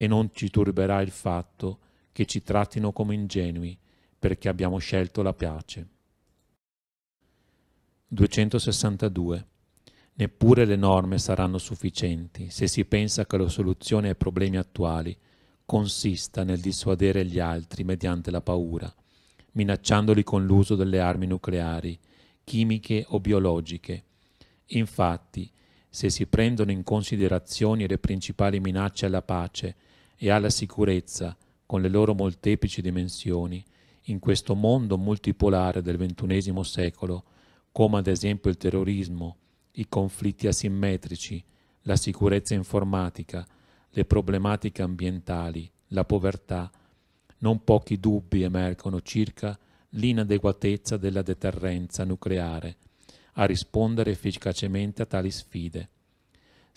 e non ci turberà il fatto che ci trattino come ingenui perché abbiamo scelto la pace. 262. Neppure le norme saranno sufficienti se si pensa che la soluzione ai problemi attuali consista nel dissuadere gli altri mediante la paura, minacciandoli con l'uso delle armi nucleari, chimiche o biologiche. Infatti, se si prendono in considerazione le principali minacce alla pace, e alla sicurezza, con le loro molteplici dimensioni, in questo mondo multipolare del XXI secolo, come ad esempio il terrorismo, i conflitti asimmetrici, la sicurezza informatica, le problematiche ambientali, la povertà, non pochi dubbi emergono circa l'inadeguatezza della deterrenza nucleare a rispondere efficacemente a tali sfide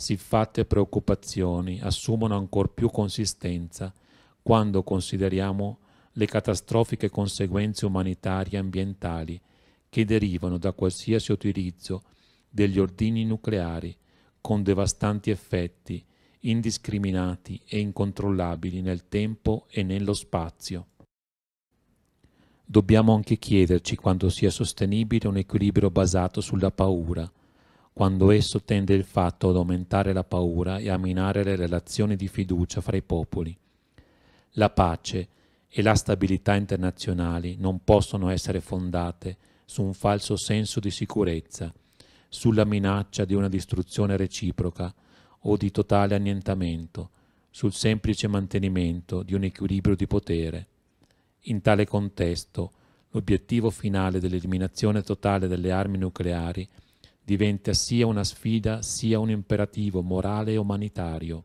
siffatte preoccupazioni assumono ancor più consistenza quando consideriamo le catastrofiche conseguenze umanitarie e ambientali che derivano da qualsiasi utilizzo degli ordini nucleari con devastanti effetti indiscriminati e incontrollabili nel tempo e nello spazio. Dobbiamo anche chiederci quanto sia sostenibile un equilibrio basato sulla paura, quando esso tende il fatto ad aumentare la paura e a minare le relazioni di fiducia fra i popoli. La pace e la stabilità internazionali non possono essere fondate su un falso senso di sicurezza, sulla minaccia di una distruzione reciproca o di totale annientamento, sul semplice mantenimento di un equilibrio di potere. In tale contesto, l'obiettivo finale dell'eliminazione totale delle armi nucleari diventa sia una sfida sia un imperativo morale e umanitario.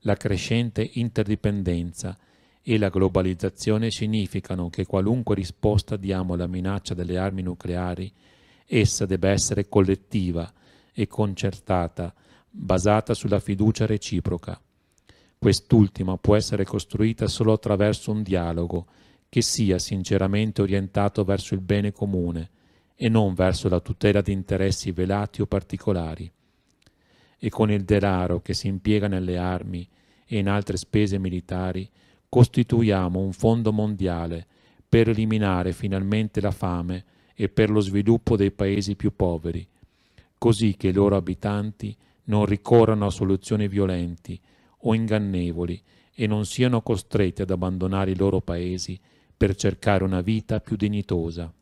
La crescente interdipendenza e la globalizzazione significano che qualunque risposta diamo alla minaccia delle armi nucleari, essa debba essere collettiva e concertata, basata sulla fiducia reciproca. Quest'ultima può essere costruita solo attraverso un dialogo che sia sinceramente orientato verso il bene comune, e non verso la tutela di interessi velati o particolari. E con il denaro che si impiega nelle armi e in altre spese militari, costituiamo un fondo mondiale per eliminare finalmente la fame e per lo sviluppo dei paesi più poveri, così che i loro abitanti non ricorrano a soluzioni violenti o ingannevoli e non siano costretti ad abbandonare i loro paesi per cercare una vita più dignitosa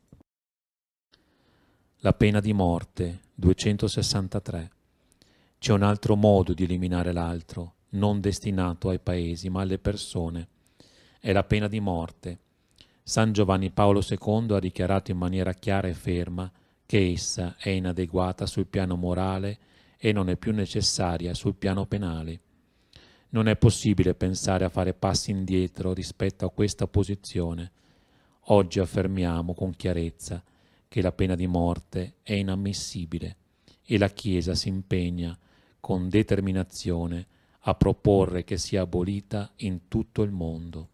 la pena di morte, 263. C'è un altro modo di eliminare l'altro, non destinato ai paesi, ma alle persone. È la pena di morte. San Giovanni Paolo II ha dichiarato in maniera chiara e ferma che essa è inadeguata sul piano morale e non è più necessaria sul piano penale. Non è possibile pensare a fare passi indietro rispetto a questa posizione. Oggi affermiamo con chiarezza che la pena di morte è inammissibile e la Chiesa si impegna con determinazione a proporre che sia abolita in tutto il mondo.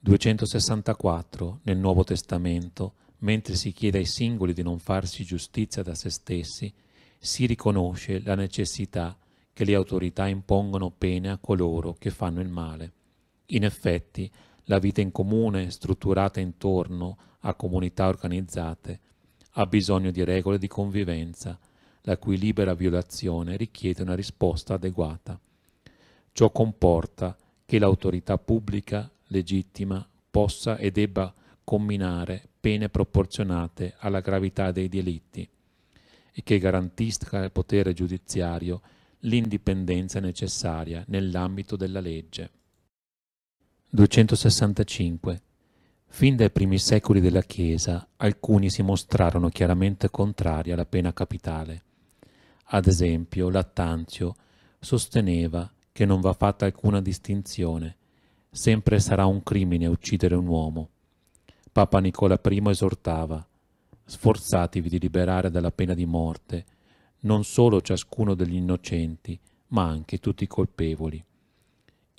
264 nel Nuovo Testamento, mentre si chiede ai singoli di non farsi giustizia da se stessi, si riconosce la necessità che le autorità impongano pene a coloro che fanno il male. In effetti, la vita in comune, strutturata intorno a comunità organizzate, ha bisogno di regole di convivenza, la cui libera violazione richiede una risposta adeguata. Ciò comporta che l'autorità pubblica legittima possa e debba comminare pene proporzionate alla gravità dei delitti e che garantisca al potere giudiziario l'indipendenza necessaria nell'ambito della legge. 265. Fin dai primi secoli della Chiesa alcuni si mostrarono chiaramente contrari alla pena capitale. Ad esempio, Lattanzio sosteneva che non va fatta alcuna distinzione, sempre sarà un crimine uccidere un uomo. Papa Nicola I esortava Sforzatevi di liberare dalla pena di morte non solo ciascuno degli innocenti, ma anche tutti i colpevoli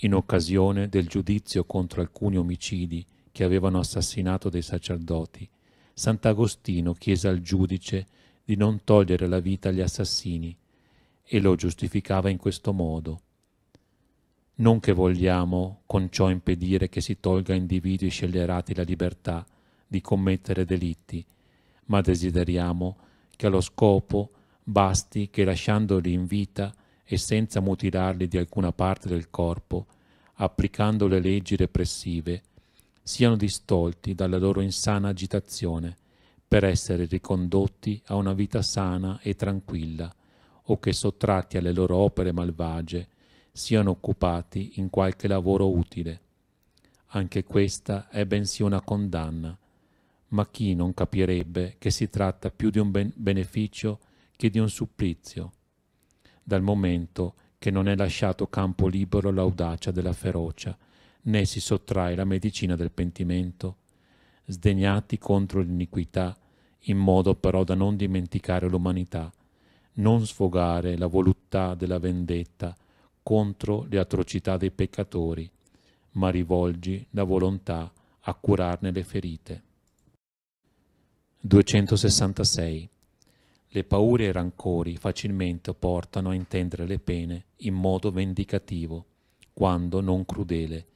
in occasione del giudizio contro alcuni omicidi che avevano assassinato dei sacerdoti, Sant'Agostino chiese al giudice di non togliere la vita agli assassini e lo giustificava in questo modo. Non che vogliamo con ciò impedire che si tolga a individui scellerati la libertà di commettere delitti, ma desideriamo che allo scopo basti che lasciandoli in vita e senza mutilarli di alcuna parte del corpo, applicando le leggi repressive, siano distolti dalla loro insana agitazione per essere ricondotti a una vita sana e tranquilla, o che sottratti alle loro opere malvagie siano occupati in qualche lavoro utile. Anche questa è bensì una condanna, ma chi non capirebbe che si tratta più di un ben beneficio che di un supplizio? dal momento che non è lasciato campo libero l'audacia della ferocia, né si sottrae la medicina del pentimento, sdegnati contro l'iniquità, in modo però da non dimenticare l'umanità, non sfogare la voluttà della vendetta contro le atrocità dei peccatori, ma rivolgi la volontà a curarne le ferite. 266 le paure e i rancori facilmente portano a intendere le pene in modo vendicativo, quando non crudele,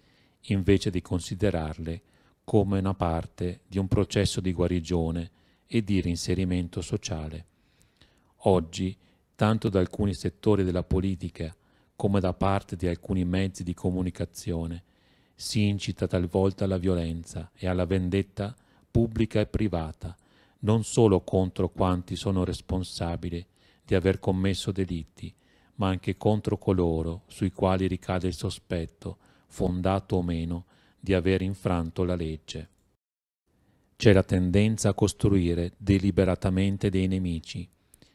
invece di considerarle come una parte di un processo di guarigione e di reinserimento sociale. Oggi, tanto da alcuni settori della politica come da parte di alcuni mezzi di comunicazione, si incita talvolta alla violenza e alla vendetta pubblica e privata, non solo contro quanti sono responsabili di aver commesso delitti, ma anche contro coloro sui quali ricade il sospetto, fondato o meno, di aver infranto la legge. C'è la tendenza a costruire deliberatamente dei nemici,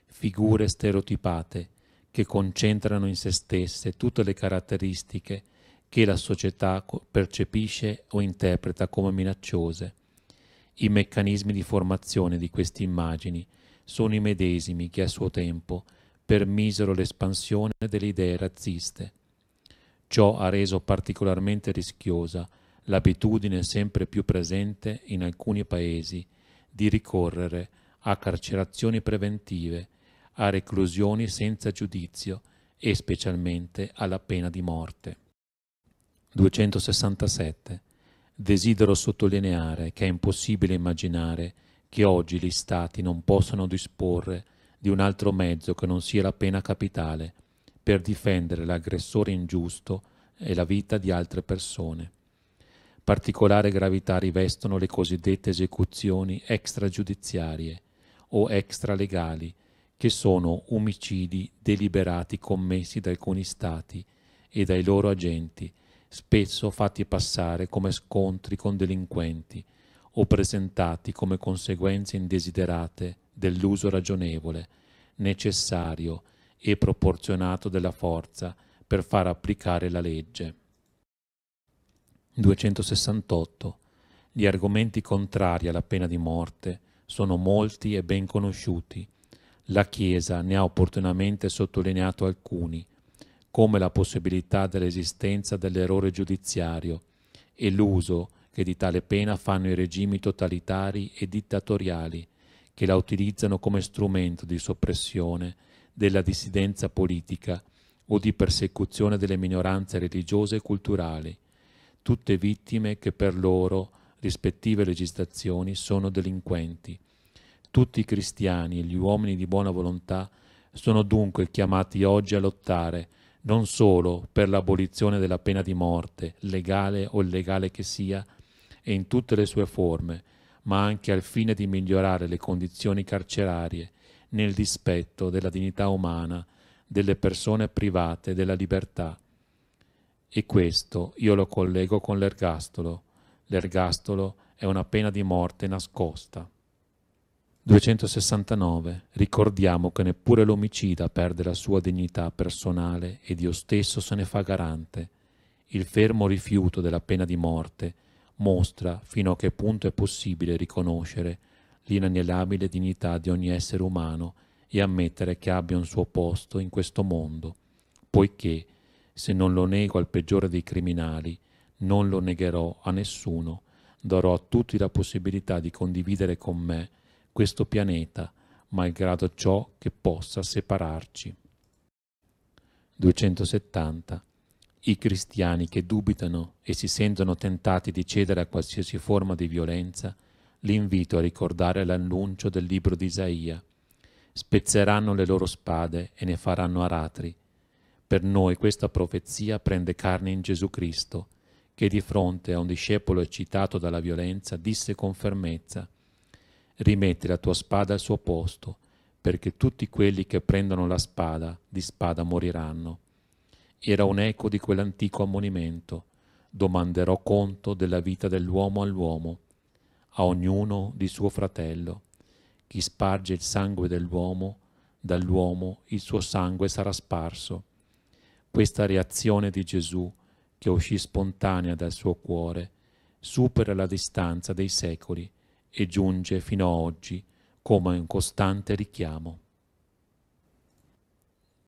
figure stereotipate che concentrano in se stesse tutte le caratteristiche che la società percepisce o interpreta come minacciose i meccanismi di formazione di queste immagini sono i medesimi che a suo tempo permisero l'espansione delle idee razziste. Ciò ha reso particolarmente rischiosa l'abitudine sempre più presente in alcuni paesi di ricorrere a carcerazioni preventive, a reclusioni senza giudizio e specialmente alla pena di morte. 267 Desidero sottolineare che è impossibile immaginare che oggi gli Stati non possano disporre di un altro mezzo che non sia la pena capitale per difendere l'aggressore ingiusto e la vita di altre persone. Particolare gravità rivestono le cosiddette esecuzioni extragiudiziarie o extralegali, che sono omicidi deliberati commessi da alcuni Stati e dai loro agenti spesso fatti passare come scontri con delinquenti o presentati come conseguenze indesiderate dell'uso ragionevole, necessario e proporzionato della forza per far applicare la legge. 268. Gli argomenti contrari alla pena di morte sono molti e ben conosciuti. La Chiesa ne ha opportunamente sottolineato alcuni, come la possibilità dell'esistenza dell'errore giudiziario e l'uso che di tale pena fanno i regimi totalitari e dittatoriali che la utilizzano come strumento di soppressione della dissidenza politica o di persecuzione delle minoranze religiose e culturali, tutte vittime che per loro rispettive legislazioni sono delinquenti. Tutti i cristiani e gli uomini di buona volontà sono dunque chiamati oggi a lottare non solo per l'abolizione della pena di morte, legale o illegale che sia, e in tutte le sue forme, ma anche al fine di migliorare le condizioni carcerarie nel dispetto della dignità umana delle persone private della libertà. E questo io lo collego con l'ergastolo. L'ergastolo è una pena di morte nascosta. 269. Ricordiamo che neppure l'omicida perde la sua dignità personale e Dio stesso se ne fa garante. Il fermo rifiuto della pena di morte mostra fino a che punto è possibile riconoscere l'inalienabile dignità di ogni essere umano e ammettere che abbia un suo posto in questo mondo, poiché se non lo nego al peggiore dei criminali, non lo negherò a nessuno, darò a tutti la possibilità di condividere con me questo pianeta, malgrado ciò che possa separarci. 270. I cristiani che dubitano e si sentono tentati di cedere a qualsiasi forma di violenza, li invito a ricordare l'annuncio del libro di Isaia. Spezzeranno le loro spade e ne faranno aratri. Per noi questa profezia prende carne in Gesù Cristo, che di fronte a un discepolo eccitato dalla violenza disse con fermezza rimetti la tua spada al suo posto, perché tutti quelli che prendono la spada di spada moriranno. Era un eco di quell'antico ammonimento. Domanderò conto della vita dell'uomo all'uomo, a ognuno di suo fratello. Chi sparge il sangue dell'uomo, dall'uomo il suo sangue sarà sparso. Questa reazione di Gesù, che uscì spontanea dal suo cuore, supera la distanza dei secoli e giunge fino a oggi come un costante richiamo.